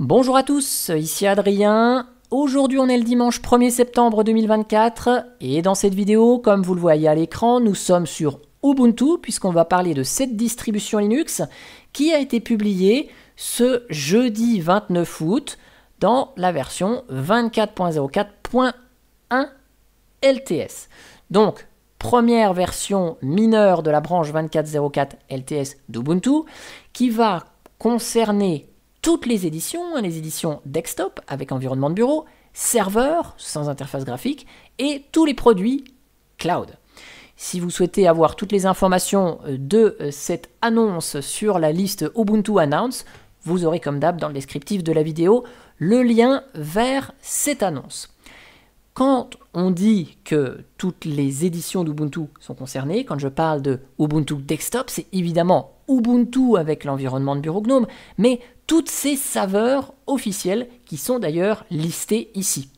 Bonjour à tous, ici Adrien. Aujourd'hui on est le dimanche 1er septembre 2024 et dans cette vidéo, comme vous le voyez à l'écran, nous sommes sur Ubuntu puisqu'on va parler de cette distribution Linux qui a été publiée ce jeudi 29 août dans la version 24.04.1 LTS. Donc première version mineure de la branche 24.04 LTS d'Ubuntu qui va concerner toutes les éditions, hein, les éditions desktop avec environnement de bureau, serveur sans interface graphique et tous les produits cloud. Si vous souhaitez avoir toutes les informations euh, de euh, cette annonce sur la liste Ubuntu Announce, vous aurez comme d'hab dans le descriptif de la vidéo le lien vers cette annonce. Quand on dit que toutes les éditions d'Ubuntu sont concernées, quand je parle de Ubuntu Desktop, c'est évidemment Ubuntu avec l'environnement de bureau GNOME, mais toutes ces saveurs officielles qui sont d'ailleurs listées ici.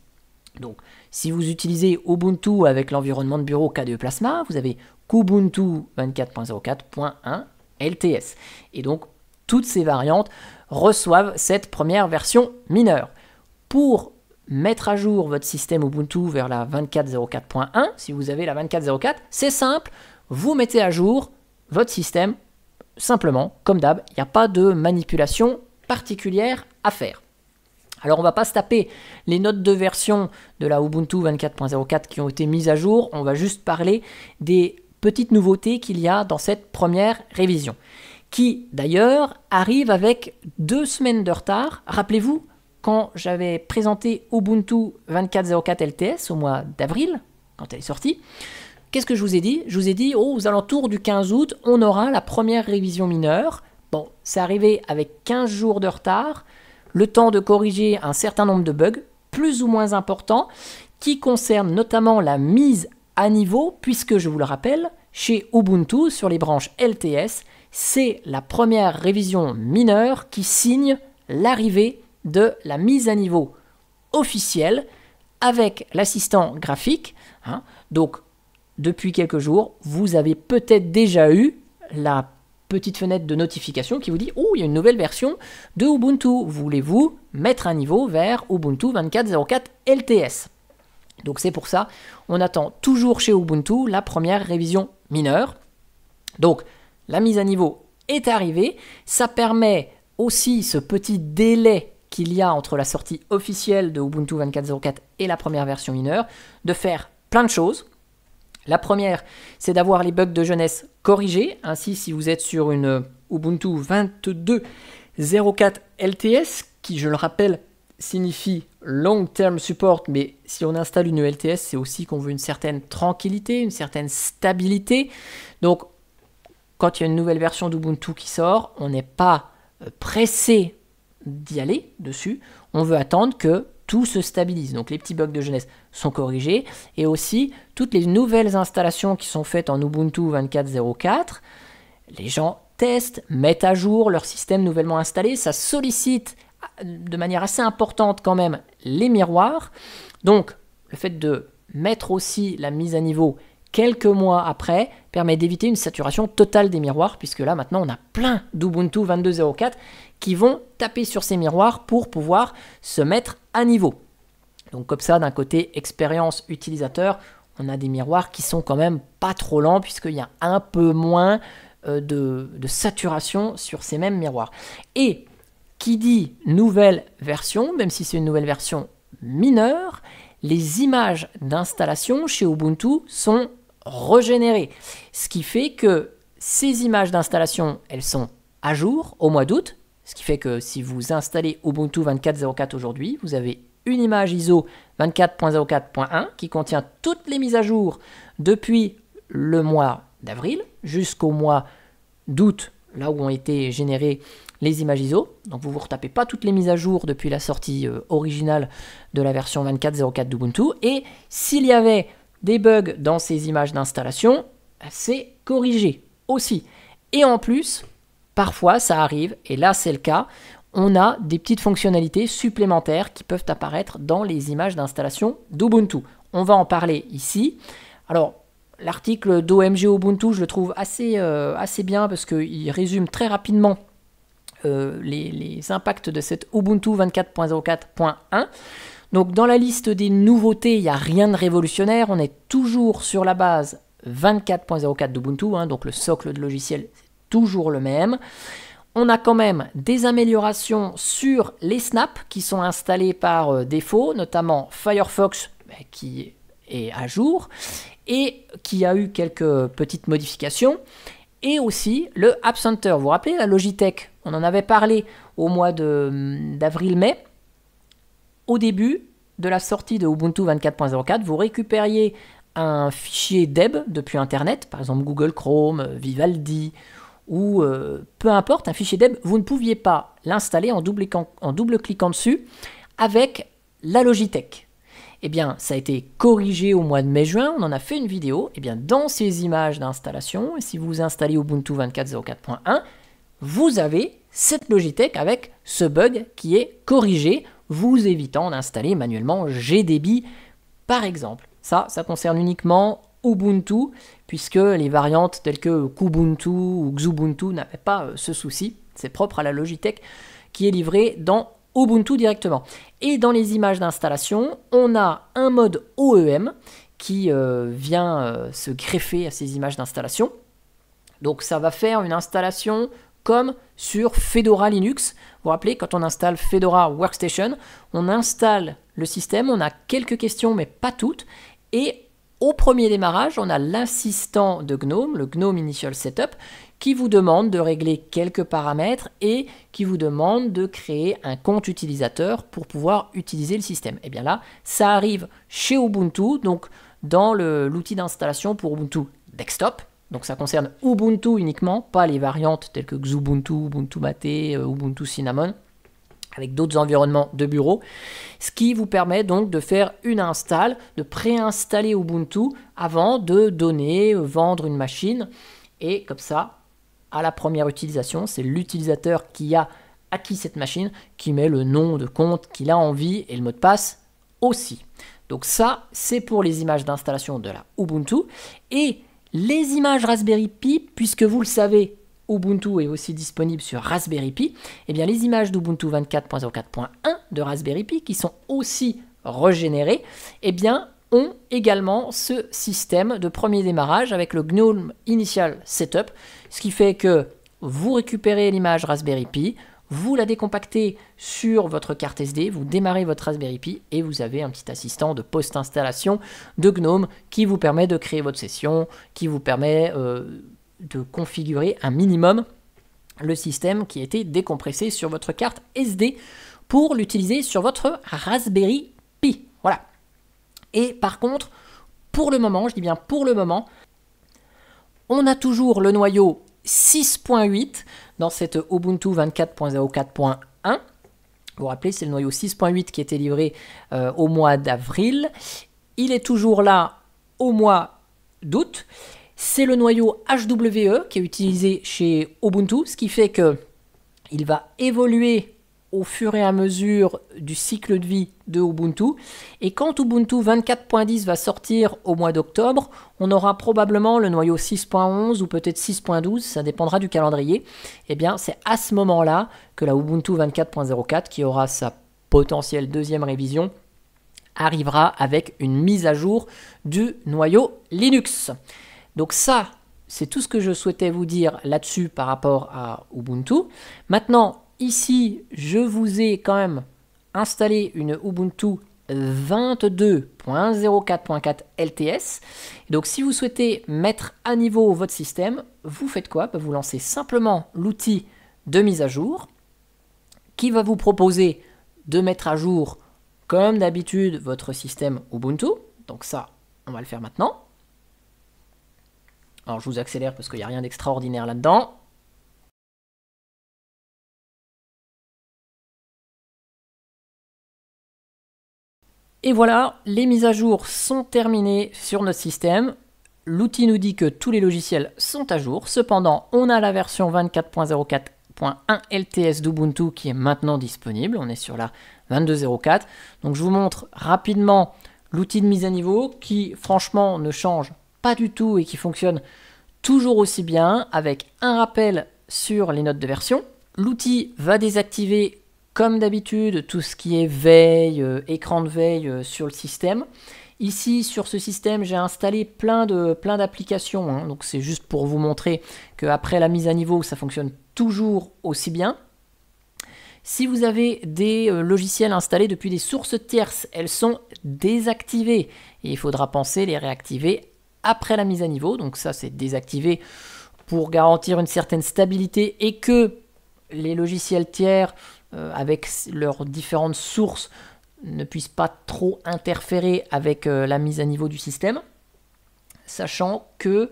Donc, si vous utilisez Ubuntu avec l'environnement de bureau KDE Plasma, vous avez Kubuntu 24.04.1 LTS. Et donc, toutes ces variantes reçoivent cette première version mineure. Pour mettre à jour votre système Ubuntu vers la 24.04.1, si vous avez la 24.04, c'est simple, vous mettez à jour votre système simplement, comme d'hab, il n'y a pas de manipulation particulière à faire. Alors on va pas se taper les notes de version de la Ubuntu 24.04 qui ont été mises à jour, on va juste parler des petites nouveautés qu'il y a dans cette première révision, qui d'ailleurs arrive avec deux semaines de retard. Rappelez-vous, quand j'avais présenté Ubuntu 24.04 LTS au mois d'avril, quand elle est sortie, qu'est-ce que je vous ai dit Je vous ai dit, oh, aux alentours du 15 août, on aura la première révision mineure, Bon, c'est arrivé avec 15 jours de retard, le temps de corriger un certain nombre de bugs, plus ou moins importants, qui concernent notamment la mise à niveau, puisque je vous le rappelle, chez Ubuntu, sur les branches LTS, c'est la première révision mineure qui signe l'arrivée de la mise à niveau officielle avec l'assistant graphique. Hein. Donc, depuis quelques jours, vous avez peut-être déjà eu la petite fenêtre de notification qui vous dit Oh, il y a une nouvelle version de Ubuntu. Voulez-vous mettre un niveau vers Ubuntu 24.04 LTS Donc c'est pour ça, on attend toujours chez Ubuntu la première révision mineure. Donc la mise à niveau est arrivée. Ça permet aussi ce petit délai qu'il y a entre la sortie officielle de Ubuntu 24.04 et la première version mineure de faire plein de choses. La première, c'est d'avoir les bugs de jeunesse corrigé. Ainsi, si vous êtes sur une Ubuntu 22.04 LTS, qui, je le rappelle, signifie long term support, mais si on installe une LTS, c'est aussi qu'on veut une certaine tranquillité, une certaine stabilité. Donc, quand il y a une nouvelle version d'Ubuntu qui sort, on n'est pas euh, pressé d'y aller dessus. On veut attendre que tout se stabilise. Donc, les petits bugs de jeunesse sont corrigés Et aussi, toutes les nouvelles installations qui sont faites en Ubuntu 24.04, les gens testent, mettent à jour leur système nouvellement installé. Ça sollicite de manière assez importante quand même les miroirs. Donc, le fait de mettre aussi la mise à niveau quelques mois après permet d'éviter une saturation totale des miroirs, puisque là maintenant on a plein d'Ubuntu 22.04 qui vont taper sur ces miroirs pour pouvoir se mettre à niveau. Donc comme ça, d'un côté expérience utilisateur, on a des miroirs qui sont quand même pas trop lents puisqu'il y a un peu moins euh, de, de, saturation sur ces mêmes miroirs. Et qui dit nouvelle version, même si c'est une nouvelle version mineure, les images d'installation chez Ubuntu sont régénérées. Ce qui fait que ces images d'installation, elles sont à jour au mois d'août. Ce qui fait que si vous installez Ubuntu 24.04 aujourd'hui, vous avez une image ISO 24.04.1 qui contient toutes les mises à jour depuis le mois d'avril jusqu'au mois d'août, là où ont été générées les images ISO. Donc vous ne vous retapez pas toutes les mises à jour depuis la sortie euh, originale de la version 24.04 d'Ubuntu. Et s'il y avait des bugs dans ces images d'installation, c'est corrigé aussi. Et en plus, parfois ça arrive, et là c'est le cas, on a des petites fonctionnalités supplémentaires qui peuvent apparaître dans les images d'installation d'Ubuntu. On va en parler ici. Alors, l'article d'OMG Ubuntu, je le trouve assez, euh, assez bien parce qu'il résume très rapidement euh, les, impacts de cette Ubuntu 24.04.1. Donc dans la liste des nouveautés, il n'y a rien de révolutionnaire, on est toujours sur la base 24.04 d'Ubuntu, hein. donc le socle de logiciel, est toujours le même. On a quand même des améliorations sur les snaps qui sont installés par euh, défaut, notamment Firefox bah, qui est à jour et qui a eu quelques petites modifications. Et aussi le App Center. Vous vous rappelez la Logitech On en avait parlé au mois mm, d'avril-mai. Au début de la sortie de Ubuntu 24.04, vous récupériez un fichier DEB depuis Internet, par exemple Google Chrome, Vivaldi ou euh, peu importe, un fichier DEB, vous ne pouviez pas l'installer en double en double -cliquant dessus avec la Logitech. Eh bien, ça a été corrigé au mois de mai-juin, on en a fait une vidéo. Eh bien, dans ces images d'installation, si vous installez Ubuntu 24.04.1, vous avez cette Logitech avec ce bug qui est corrigé, vous évitant d'installer manuellement GDB par exemple. Ça, ça concerne uniquement Ubuntu, puisque les variantes telles que Kubuntu ou Xubuntu n'avaient pas euh, ce souci. C'est propre à la Logitech qui est livrée dans Ubuntu directement. Et dans les images d'installation, on a un mode OEM qui euh, vient euh, se greffer à ces images d'installation. Donc ça va faire une installation comme sur Fedora Linux. Vous vous rappelez, quand on installe Fedora Workstation, on installe le système, on a quelques questions mais pas toutes, et au premier démarrage, on a l'assistant de GNOME, le GNOME Initial Setup, qui vous demande de régler quelques paramètres et qui vous demande de créer un compte utilisateur pour pouvoir utiliser le système. Et eh bien là, ça arrive chez Ubuntu, donc dans l'outil d'installation pour Ubuntu Desktop. Donc ça concerne Ubuntu uniquement, pas les variantes telles que Xubuntu, Ubuntu Mate, euh, Ubuntu Cinnamon avec d'autres environnements de bureau, ce qui vous permet donc de faire une install, de préinstaller Ubuntu avant de donner, euh, vendre une machine, et comme ça, à la première utilisation, c'est l'utilisateur qui a acquis cette machine qui met le nom de compte qu'il a envie et le mot de passe aussi. Donc ça, c'est pour les images d'installation de la Ubuntu. Et les images Raspberry Pi, puisque vous le savez, Ubuntu est aussi disponible sur Raspberry Pi, eh bien les images d'Ubuntu 24.04.1 de Raspberry Pi, qui sont aussi régénérées, eh bien ont également ce système de premier démarrage avec le GNOME Initial Setup, ce qui fait que vous récupérez l'image Raspberry Pi, vous la décompactez sur votre carte SD, vous démarrez votre Raspberry Pi et vous avez un petit assistant de post-installation de GNOME qui vous permet de créer votre session, qui vous permet euh, de configurer un minimum le système qui a été décompressé sur votre carte SD pour l'utiliser sur votre Raspberry Pi. Voilà. Et par contre, pour le moment, je dis bien pour le moment, on a toujours le noyau 6.8 dans cette Ubuntu 24.04.1. Vous vous rappelez, c'est le noyau 6.8 qui été livré euh, au mois d'avril. Il est toujours là au mois d'août c'est le noyau HWE qui est utilisé chez Ubuntu, ce qui fait que il va évoluer au fur et à mesure du cycle de vie de Ubuntu. Et quand Ubuntu 24.10 va sortir au mois d'octobre, on aura probablement le noyau 6.11 ou peut-être 6.12, ça dépendra du calendrier. Et eh bien, c'est à ce moment-là que la Ubuntu 24.04, qui aura sa potentielle deuxième révision, arrivera avec une mise à jour du noyau Linux. Donc ça, c'est tout ce que je souhaitais vous dire là-dessus par rapport à Ubuntu. Maintenant, ici, je vous ai quand même installé une Ubuntu 22.04.4 LTS. Donc si vous souhaitez mettre à niveau votre système, vous faites quoi bah, Vous lancez simplement l'outil de mise à jour qui va vous proposer de mettre à jour comme d'habitude votre système Ubuntu. Donc ça, on va le faire maintenant. Alors je vous accélère parce qu'il n'y a rien d'extraordinaire là-dedans. Et voilà, les mises à jour sont terminées sur notre système. L'outil nous dit que tous les logiciels sont à jour. Cependant, on a la version 24.04.1 LTS d'Ubuntu qui est maintenant disponible. On est sur la 22.04. Donc je vous montre rapidement l'outil de mise à niveau qui franchement ne change pas du tout et qui fonctionne toujours aussi bien avec un rappel sur les notes de version. L'outil va désactiver comme d'habitude tout ce qui est veille, euh, écran de veille euh, sur le système. Ici, sur ce système, j'ai installé plein de plein d'applications. Hein. donc c'est juste pour vous montrer qu'après la mise à niveau, ça fonctionne toujours aussi bien. Si vous avez des euh, logiciels installés depuis des sources tierces, elles sont désactivées et il faudra penser les réactiver après la mise à niveau. Donc ça, c'est désactivé pour garantir une certaine stabilité et que les logiciels tiers, euh, avec leurs différentes sources, ne puissent pas trop interférer avec euh, la mise à niveau du système, sachant que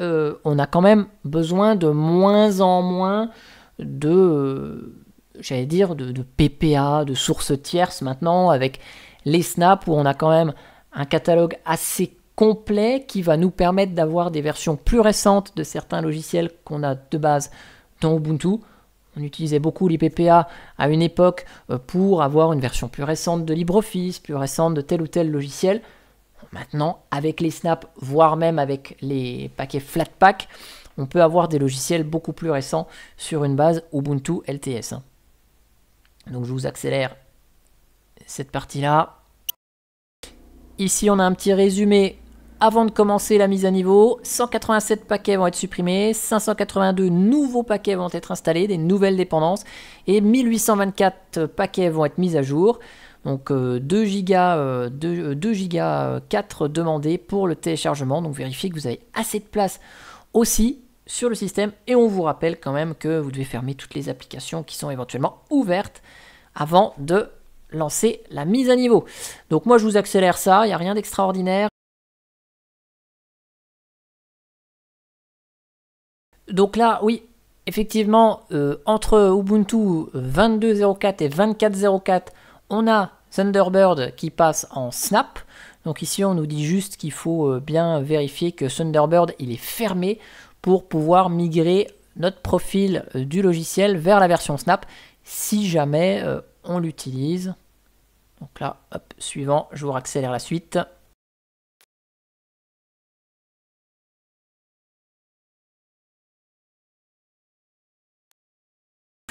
euh, on a quand même besoin de moins en moins de, j'allais dire, de, de, PPA, de sources tierces maintenant, avec les snaps où on a quand même un catalogue assez complet qui va nous permettre d'avoir des versions plus récentes de certains logiciels qu'on a de base dans Ubuntu. On utilisait beaucoup l'IPPA à une époque euh, pour avoir une version plus récente de LibreOffice, plus récente de tel ou tel logiciel. Maintenant, avec les snaps, voire même avec les paquets Flatpak, on peut avoir des logiciels beaucoup plus récents sur une base Ubuntu LTS. Donc je vous accélère cette partie-là. Ici, on a un petit résumé avant de commencer la mise à niveau. 187 paquets vont être supprimés, 582 nouveaux paquets vont être installés, des nouvelles dépendances, et 1824 paquets vont être mis à jour. Donc 2 euh, giga 2, euh, 4 euh, demandés pour le téléchargement. Donc vérifiez que vous avez assez de place aussi sur le système. Et on vous rappelle quand même que vous devez fermer toutes les applications qui sont éventuellement ouvertes avant de lancer la mise à niveau. Donc moi je vous accélère ça, il n'y a rien d'extraordinaire. Donc là, oui, effectivement, euh, entre Ubuntu 22.04 euh, et 24.04, on a Thunderbird qui passe en snap. Donc ici, on nous dit juste qu'il faut euh, bien vérifier que Thunderbird, il est fermé pour pouvoir migrer notre profil du logiciel vers la version snap si jamais on l'utilise. Donc là, suivant, je vous accélère la suite.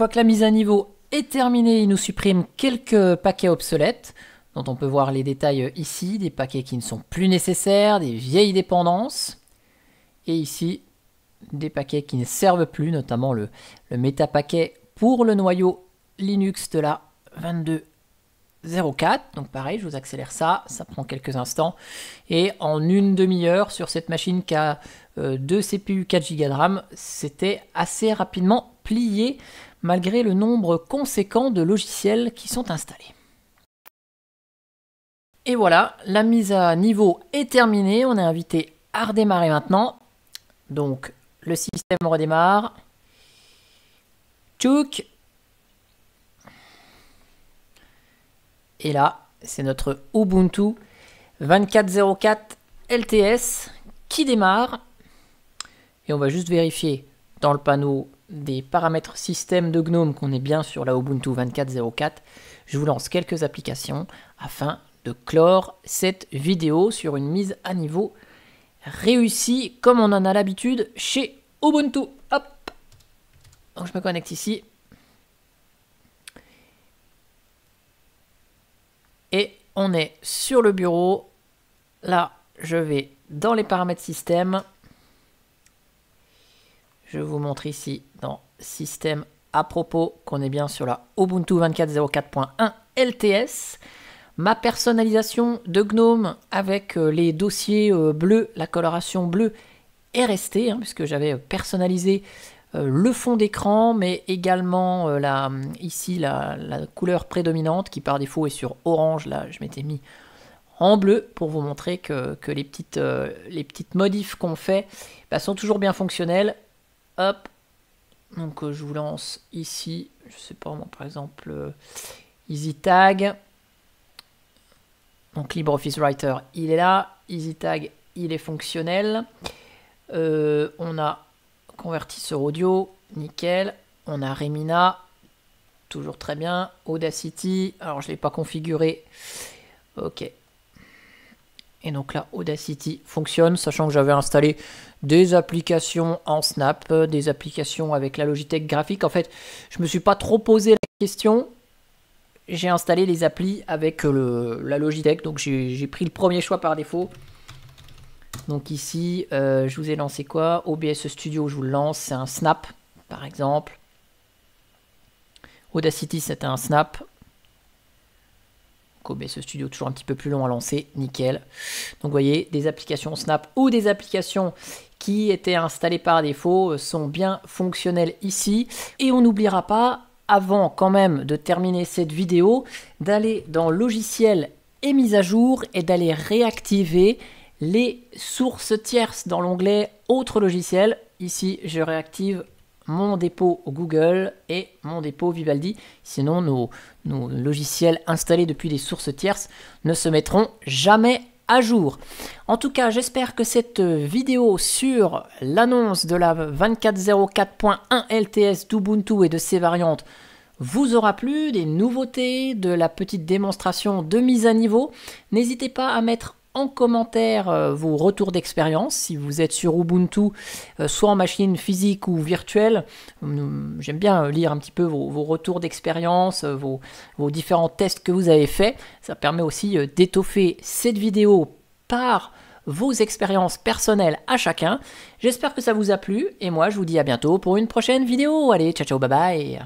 que la mise à niveau est terminée, il nous supprime quelques paquets obsolètes, dont on peut voir les détails ici, des paquets qui ne sont plus nécessaires, des vieilles dépendances, et ici, des paquets qui ne servent plus, notamment le, le méta-paquet pour le noyau Linux de la 22.04. Donc pareil, je vous accélère ça, ça prend quelques instants. Et en une demi-heure, sur cette machine qui a euh, deux 2 CPU 4 Go de RAM, c'était assez rapidement plier malgré le nombre conséquent de logiciels qui sont installés. Et voilà, la mise à niveau est terminée. On est invité à redémarrer maintenant. Donc, le système redémarre. Tchouk. Et là, c'est notre Ubuntu 2404 LTS qui démarre. Et on va juste vérifier dans le panneau des paramètres système de GNOME qu'on est bien sur la Ubuntu 24.04, je vous lance quelques applications afin de clore cette vidéo sur une mise à niveau réussie comme on en a l'habitude chez Ubuntu. Hop Donc je me connecte ici. Et on est sur le bureau. Là, je vais dans les paramètres système. Je vous montre ici dans Système à propos qu'on est bien sur la Ubuntu 24.04.1 LTS. Ma personnalisation de GNOME avec euh, les dossiers euh, bleus, la coloration bleue est restée, hein, puisque j'avais euh, personnalisé le fond d'écran, mais également la, ici la, couleur prédominante qui par défaut est sur orange. Là, je m'étais mis en bleu pour vous montrer que, les, petites, les petites modifs qu'on fait bah, sont toujours bien fonctionnelles Hop. Donc euh, je vous lance ici, je sais pas moi par exemple euh, EasyTag. Donc LibreOffice Writer, il est là. EasyTag, il est fonctionnel. Euh, on a convertisseur audio, nickel. On a Remina, toujours très bien. Audacity, alors je ne l'ai pas configuré. Ok. Et donc là, Audacity fonctionne, sachant que j'avais installé des applications en Snap, euh, des applications avec la Logitech graphique. En fait, je me suis pas trop posé la question. J'ai installé les applis avec euh, la Logitech, donc j'ai pris le premier choix par défaut. Donc ici, euh, je vous ai lancé quoi OBS Studio, je vous le lance, c'est un Snap, par exemple. Audacity, c'est un Snap. Donc OBS Studio, toujours un petit peu plus long à lancer, nickel. Donc vous voyez, des applications Snap ou des applications qui étaient installés par défaut euh, sont bien fonctionnels ici. Et on n'oubliera pas, avant quand même de terminer cette vidéo, d'aller dans logiciel et mise à jour et d'aller réactiver les sources tierces dans l'onglet autres logiciels. Ici, je réactive mon dépôt Google et mon dépôt Vivaldi. Sinon, nos, nos logiciels installés depuis des sources tierces ne se mettront jamais jour. En tout cas, j'espère que cette euh, vidéo sur l'annonce de la 2404.1 LTS d'Ubuntu et de ses variantes vous aura plu, des nouveautés, de la petite démonstration de mise à niveau. N'hésitez pas à mettre en commentaire euh, vos retours d'expérience, si vous êtes sur Ubuntu, euh, soit en machine physique ou virtuelle. J'aime bien euh, lire un petit peu vos, retours d'expérience, vos, vos, différents tests que vous avez fait Ça permet aussi d'étoffer cette vidéo par vos expériences personnelles à chacun. J'espère que ça vous a plu et moi je vous dis à bientôt pour une prochaine vidéo. Allez, ciao ciao, bye bye